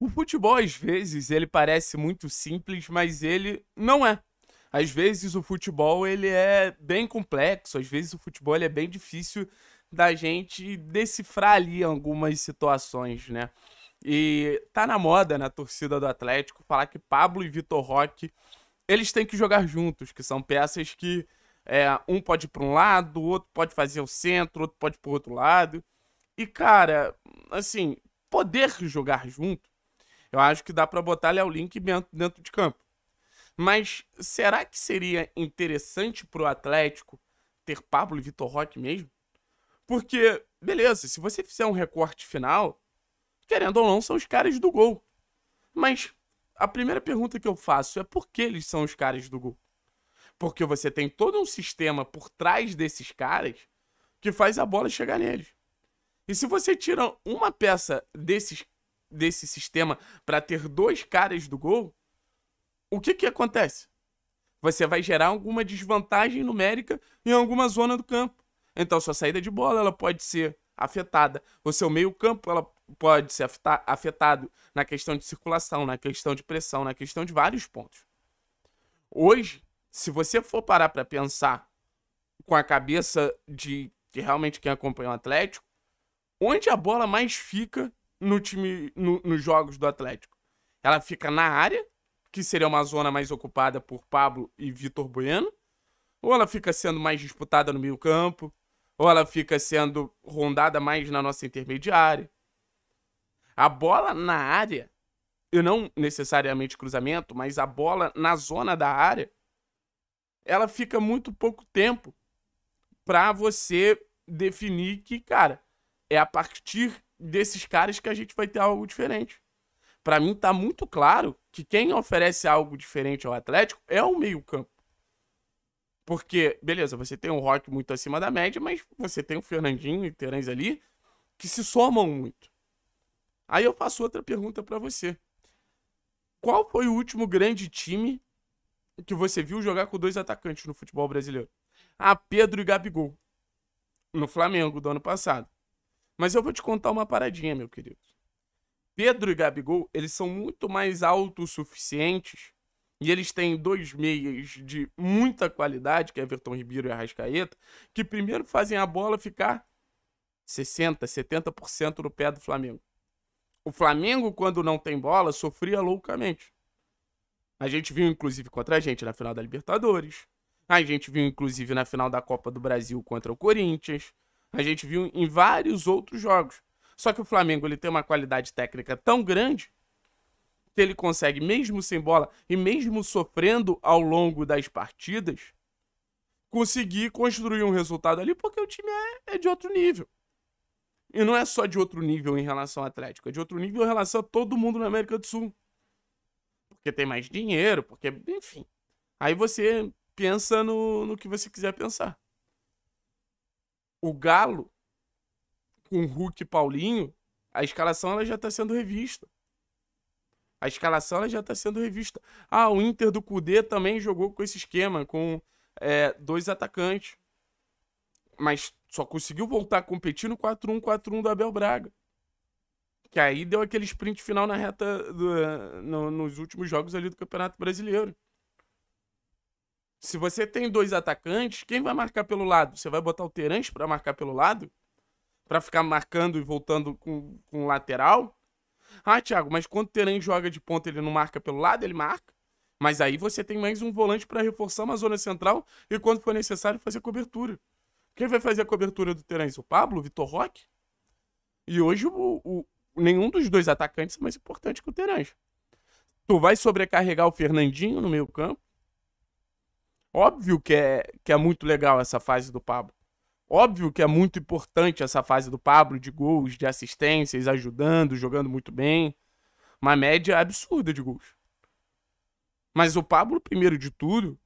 O futebol, às vezes, ele parece muito simples, mas ele não é. Às vezes o futebol ele é bem complexo, às vezes o futebol ele é bem difícil da gente decifrar ali algumas situações, né? E tá na moda na torcida do Atlético falar que Pablo e Vitor Roque eles têm que jogar juntos, que são peças que é, um pode ir para um lado, o outro pode fazer o centro, outro pode para outro lado. E cara, assim, poder jogar juntos eu acho que dá para botar Léo Link dentro de campo. Mas será que seria interessante pro Atlético ter Pablo e Vitor Roque mesmo? Porque, beleza, se você fizer um recorte final, querendo ou não, são os caras do gol. Mas a primeira pergunta que eu faço é por que eles são os caras do gol? Porque você tem todo um sistema por trás desses caras que faz a bola chegar neles. E se você tira uma peça desses desse sistema para ter dois caras do gol, o que que acontece? Você vai gerar alguma desvantagem numérica em alguma zona do campo. Então sua saída de bola ela pode ser afetada, o seu meio campo ela pode ser afetado na questão de circulação, na questão de pressão, na questão de vários pontos. Hoje, se você for parar para pensar com a cabeça de que realmente quem acompanha o Atlético, onde a bola mais fica no time, no, nos jogos do Atlético. Ela fica na área, que seria uma zona mais ocupada por Pablo e Vitor Bueno, ou ela fica sendo mais disputada no meio-campo, ou ela fica sendo rondada mais na nossa intermediária. A bola na área, e não necessariamente cruzamento, mas a bola na zona da área, ela fica muito pouco tempo para você definir que, cara, é a partir desses caras que a gente vai ter algo diferente. Para mim tá muito claro que quem oferece algo diferente ao Atlético é o meio-campo. Porque, beleza, você tem um Rock muito acima da média, mas você tem o Fernandinho e o Terãs ali que se somam muito. Aí eu faço outra pergunta para você. Qual foi o último grande time que você viu jogar com dois atacantes no futebol brasileiro? Ah, Pedro e Gabigol. No Flamengo, do ano passado. Mas eu vou te contar uma paradinha, meu querido. Pedro e Gabigol, eles são muito mais autossuficientes e eles têm dois meias de muita qualidade, que é Everton Ribeiro e Arrascaeta, que primeiro fazem a bola ficar 60%, 70% no pé do Flamengo. O Flamengo, quando não tem bola, sofria loucamente. A gente viu, inclusive, contra a gente na final da Libertadores. A gente viu, inclusive, na final da Copa do Brasil contra o Corinthians. A gente viu em vários outros jogos. Só que o Flamengo ele tem uma qualidade técnica tão grande que ele consegue, mesmo sem bola e mesmo sofrendo ao longo das partidas, conseguir construir um resultado ali, porque o time é, é de outro nível. E não é só de outro nível em relação ao Atlético, é de outro nível em relação a todo mundo na América do Sul. Porque tem mais dinheiro, porque, enfim. Aí você pensa no, no que você quiser pensar o Galo, com Hulk e Paulinho, a escalação ela já está sendo revista. A escalação ela já está sendo revista. Ah, o Inter do Cudê também jogou com esse esquema, com é, dois atacantes. Mas só conseguiu voltar a competir no 4-1-4-1 do Abel Braga. Que aí deu aquele sprint final na reta do, no, nos últimos jogos ali do Campeonato Brasileiro. Se você tem dois atacantes, quem vai marcar pelo lado? Você vai botar o Terence para marcar pelo lado? Para ficar marcando e voltando com, com lateral? Ah, Thiago, mas quando o Terence joga de ponta, ele não marca pelo lado? Ele marca. Mas aí você tem mais um volante para reforçar uma zona central e quando for necessário fazer cobertura. Quem vai fazer a cobertura do Terence? O Pablo? O Vitor Roque? E hoje o, o, nenhum dos dois atacantes é mais importante que o Terence. Tu vai sobrecarregar o Fernandinho no meio campo Óbvio que é, que é muito legal essa fase do Pablo. Óbvio que é muito importante essa fase do Pablo de gols, de assistências, ajudando, jogando muito bem. Uma média absurda de gols. Mas o Pablo, primeiro de tudo,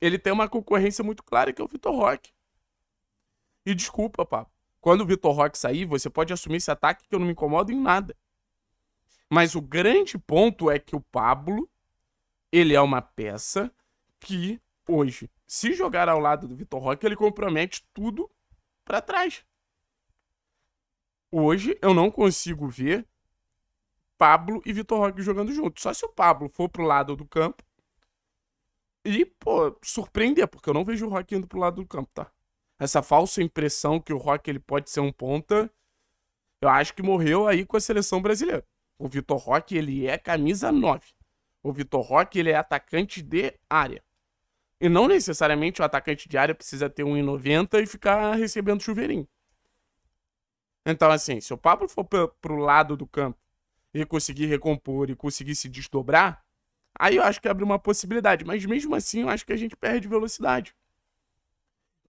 ele tem uma concorrência muito clara que é o Vitor Roque. E desculpa, Pablo. Quando o Vitor Roque sair, você pode assumir esse ataque que eu não me incomodo em nada. Mas o grande ponto é que o Pablo, ele é uma peça que hoje, se jogar ao lado do Vitor Roque, ele compromete tudo para trás. Hoje eu não consigo ver Pablo e Vitor Roque jogando juntos. Só se o Pablo for pro lado do campo e, pô, surpreender, porque eu não vejo o Roque indo pro lado do campo, tá? Essa falsa impressão que o Roque ele pode ser um ponta, eu acho que morreu aí com a seleção brasileira. O Vitor Roque, ele é camisa 9. O Vitor Roque, ele é atacante de área. E não necessariamente o atacante de área precisa ter 1,90 e ficar recebendo chuveirinho. Então, assim, se o Pablo for para pro lado do campo e conseguir recompor e conseguir se desdobrar, aí eu acho que abre uma possibilidade. Mas mesmo assim, eu acho que a gente perde velocidade.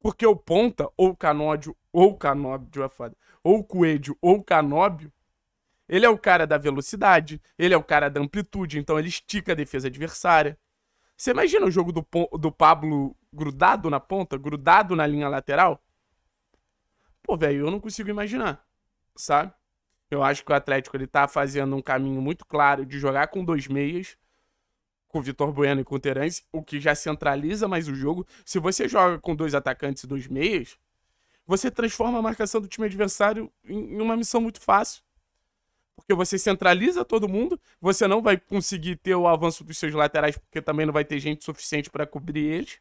Porque o Ponta, ou o Canódio, ou o Canóbio, é foda, ou o Coelho, ou o Canóbio, ele é o cara da velocidade, ele é o cara da amplitude, então ele estica a defesa adversária. Você imagina o jogo do, do Pablo grudado na ponta, grudado na linha lateral? Pô, velho, eu não consigo imaginar, sabe? Eu acho que o Atlético ele tá fazendo um caminho muito claro de jogar com dois meias, com o Vitor Bueno e com o Terence, o que já centraliza mais o jogo. Se você joga com dois atacantes e dois meias, você transforma a marcação do time adversário em uma missão muito fácil porque você centraliza todo mundo, você não vai conseguir ter o avanço dos seus laterais, porque também não vai ter gente suficiente para cobrir eles.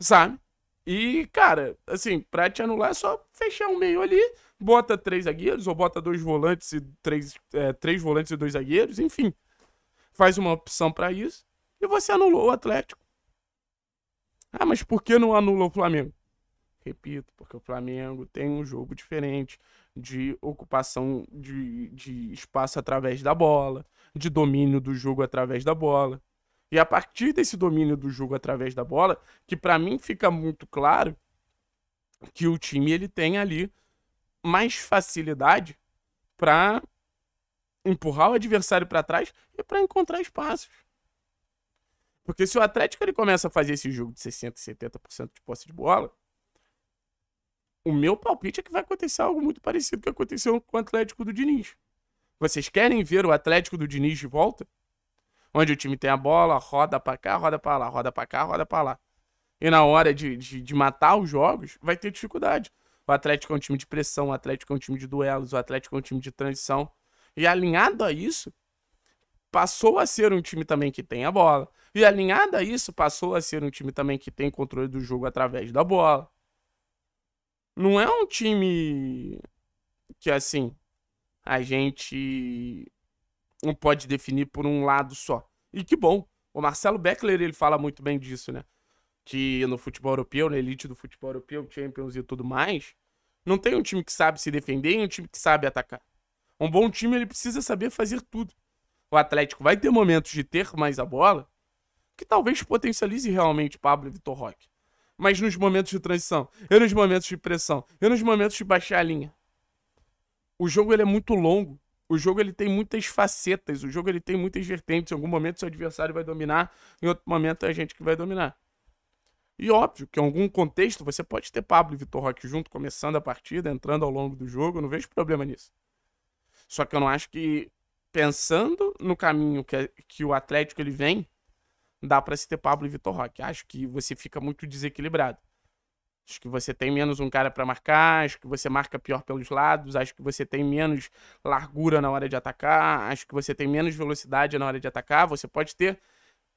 Sabe? E, cara, assim, pra te anular é só fechar um meio ali, bota três zagueiros, ou bota dois volantes e três, é, três volantes e dois zagueiros, enfim. Faz uma opção para isso e você anulou o Atlético. Ah, mas por que não anulou o Flamengo? repito, porque o Flamengo tem um jogo diferente de ocupação de, de espaço através da bola, de domínio do jogo através da bola. E a partir desse domínio do jogo através da bola, que para mim fica muito claro que o time ele tem ali mais facilidade para empurrar o adversário para trás e para encontrar espaços. Porque se o Atlético ele começa a fazer esse jogo de 60, 70% de posse de bola, o meu palpite é que vai acontecer algo muito parecido que aconteceu com o Atlético do Diniz. Vocês querem ver o Atlético do Diniz de volta? Onde o time tem a bola, roda pra cá, roda pra lá, roda pra cá, roda pra lá. E na hora de, de, de matar os jogos, vai ter dificuldade. O Atlético é um time de pressão, o Atlético é um time de duelos, o Atlético é um time de transição. E alinhado a isso, passou a ser um time também que tem a bola. E alinhado a isso, passou a ser um time também que tem controle do jogo através da bola não é um time que, assim, a gente não pode definir por um lado só. E que bom. O Marcelo Beckler, ele fala muito bem disso, né? Que no futebol europeu, na elite do futebol europeu, Champions e tudo mais, não tem um time que sabe se defender e um time que sabe atacar. Um bom time, ele precisa saber fazer tudo. O Atlético vai ter momentos de ter mais a bola, que talvez potencialize realmente Pablo e Vitor Roque mas nos momentos de transição, eu nos momentos de pressão, eu nos momentos de baixar a linha. O jogo ele é muito longo, o jogo ele tem muitas facetas, o jogo ele tem muitas vertentes. Em algum momento seu adversário vai dominar, em outro momento é a gente que vai dominar. E óbvio que em algum contexto você pode ter Pablo e Vitor Roque junto, começando a partida, entrando ao longo do jogo, eu não vejo problema nisso. Só que eu não acho que, pensando no caminho que, que o Atlético ele vem, dá para se ter Pablo e Vitor Roque. Acho que você fica muito desequilibrado. Acho que você tem menos um cara para marcar, acho que você marca pior pelos lados, acho que você tem menos largura na hora de atacar, acho que você tem menos velocidade na hora de atacar. Você pode ter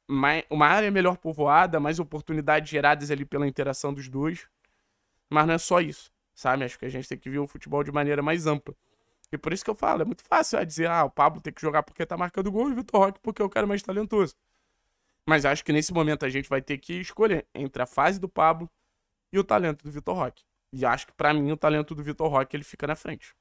uma área melhor povoada, mais oportunidades geradas ali pela interação dos dois. Mas não é só isso, sabe? Acho que a gente tem que ver o futebol de maneira mais ampla. E por isso que eu falo, é muito fácil é, dizer, ah, o Pablo tem que jogar porque tá marcando gol e o Vitor Roque porque é o cara mais talentoso. Mas acho que nesse momento a gente vai ter que escolher entre a fase do Pablo e o talento do Vitor Roque. E acho que para mim o talento do Vitor Roque ele fica na frente.